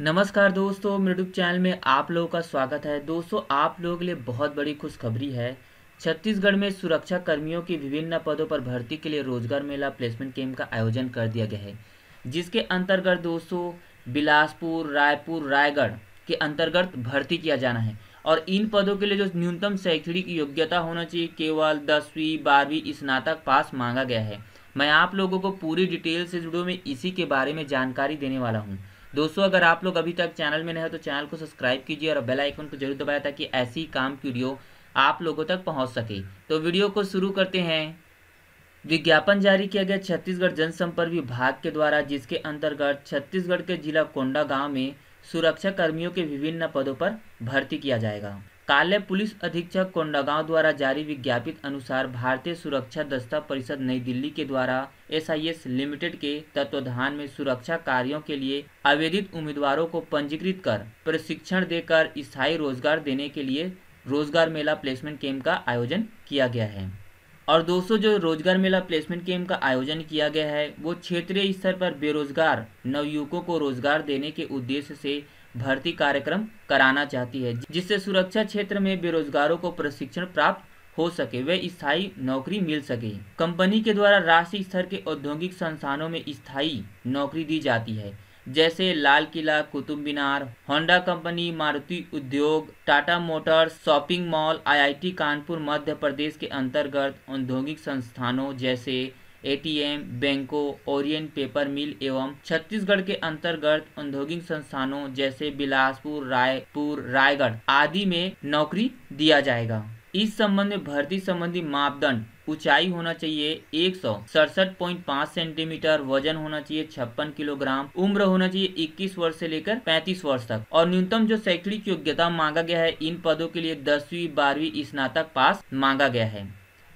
नमस्कार दोस्तों मेरे यूट्यूब चैनल में आप लोगों का स्वागत है दोस्तों आप लोगों के लिए बहुत बड़ी खुशखबरी है छत्तीसगढ़ में सुरक्षा कर्मियों की विभिन्न पदों पर भर्ती के लिए रोजगार मेला प्लेसमेंट कैंप का आयोजन कर दिया गया है जिसके अंतर्गत दोस्तों बिलासपुर रायपुर रायगढ़ के अंतर्गत भर्ती किया जाना है और इन पदों के लिए जो न्यूनतम शैक्षणिक योग्यता होना चाहिए केवल दसवीं बारहवीं स्नातक पास मांगा गया है मैं आप लोगों को पूरी डिटेल से जुड़े में इसी के बारे में जानकारी देने वाला हूँ दोस्तों अगर आप लोग अभी तक चैनल में नहीं हो तो चैनल को सब्सक्राइब कीजिए और बेल आइकन को जरूर दबाया ताकि ऐसी काम की वीडियो आप लोगों तक पहुंच सके तो वीडियो को शुरू करते हैं विज्ञापन जारी किया गया छत्तीसगढ़ जनसंपर्क विभाग के द्वारा जिसके अंतर्गत छत्तीसगढ़ के जिला कोंडा गाँव में सुरक्षा कर्मियों के विभिन्न पदों पर भर्ती किया जाएगा काले पुलिस अधीक्षक कोंडागांव द्वारा जारी विज्ञापित अनुसार भारतीय सुरक्षा दस्ता परिषद नई दिल्ली के द्वारा एसआईएस लिमिटेड के तत्वाधान में सुरक्षा कार्यों के लिए आवेदित उम्मीदवारों को पंजीकृत कर प्रशिक्षण देकर स्थायी रोजगार देने के लिए रोजगार मेला प्लेसमेंट कैम्प का आयोजन किया गया है और दोस्तों जो रोजगार मेला प्लेसमेंट कैम्प का आयोजन किया गया है वो क्षेत्रीय स्तर पर बेरोजगार नवयुवकों को रोजगार देने के उद्देश्य से भर्ती कार्यक्रम कराना चाहती है जिससे सुरक्षा क्षेत्र में बेरोजगारों को प्रशिक्षण प्राप्त हो सके वे स्थायी नौकरी मिल सके कंपनी के द्वारा राष्ट्रीय स्तर के औद्योगिक संस्थानों में स्थायी नौकरी दी जाती है जैसे Lal Qila Qutub Minar Honda company Maruti Udyog Tata motors shopping mall IIT Kanpur Madhya Pradesh के अंतर्गत औद्योगिक संस्थानों जैसे एटीएम, बैंकों ओरियंट पेपर मिल एवं छत्तीसगढ़ के अंतर्गत औद्योगिक संस्थानों जैसे बिलासपुर रायपुर रायगढ़ आदि में नौकरी दिया जाएगा इस संबंध में भर्ती संबंधी मापदंड ऊंचाई होना चाहिए एक सौ सड़सठ पॉइंट पाँच सेंटीमीटर वजन होना चाहिए छप्पन किलोग्राम उम्र होना चाहिए इक्कीस वर्ष से लेकर पैंतीस वर्ष तक और न्यूनतम जो शैक्षणिक योग्यता मांगा गया है इन पदों के लिए दसवीं बारहवीं स्नातक पास मांगा गया है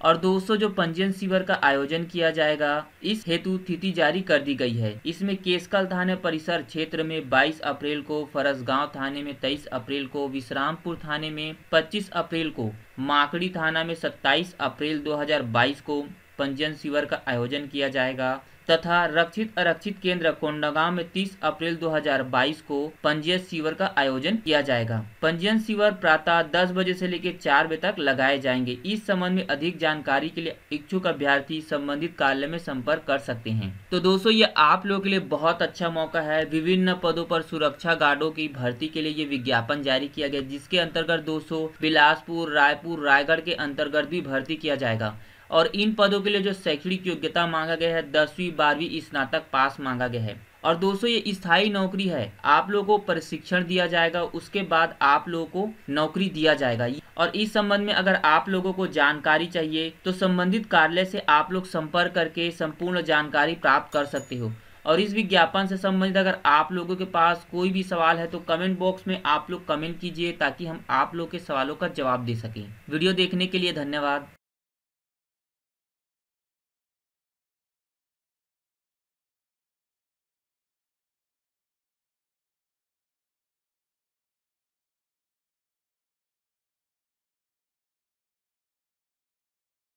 और 200 जो पंजीयन शिविर का आयोजन किया जाएगा इस हेतु तिथि जारी कर दी गई है इसमें केसकल थाने परिसर क्षेत्र में 22 अप्रैल को फरसगांव थाने में 23 अप्रैल को विश्रामपुर थाने में 25 अप्रैल को माकड़ी थाना में 27 अप्रैल 2022 को पंजीयन शिविर का आयोजन किया जाएगा तथा रक्षित आरक्षित केंद्र कोंडागांव में 30 अप्रैल 2022 को पंजीयन शिविर का आयोजन किया जाएगा पंजीयन शिविर प्रातः 10 बजे से लेकर चार बजे तक लगाए जाएंगे इस संबंध में अधिक जानकारी के लिए इच्छुक अभ्यर्थी संबंधित कार्यालय में संपर्क कर सकते हैं तो दोस्तों ये आप लोगों के लिए बहुत अच्छा मौका है विभिन्न पदों पर सुरक्षा गार्डो की भर्ती के लिए ये विज्ञापन जारी किया गया जिसके अंतर्गत दोस्तों बिलासपुर रायपुर रायगढ़ के अंतर्गत भी भर्ती किया जाएगा और इन पदों के लिए जो शैक्षणिक योग्यता मांगा गया है दसवीं बारहवीं स्नातक पास मांगा गया है और दोस्तों ये स्थायी नौकरी है आप लोगों को प्रशिक्षण दिया जाएगा उसके बाद आप लोगों को नौकरी दिया जाएगा और इस संबंध में अगर आप लोगों को जानकारी चाहिए तो संबंधित कार्यालय से आप लोग संपर्क करके संपूर्ण जानकारी प्राप्त कर सकते हो और इस विज्ञापन से संबंधित अगर आप लोगों के पास कोई भी सवाल है तो कमेंट बॉक्स में आप लोग कमेंट कीजिए ताकि हम आप लोग के सवालों का जवाब दे सकें वीडियो देखने के लिए धन्यवाद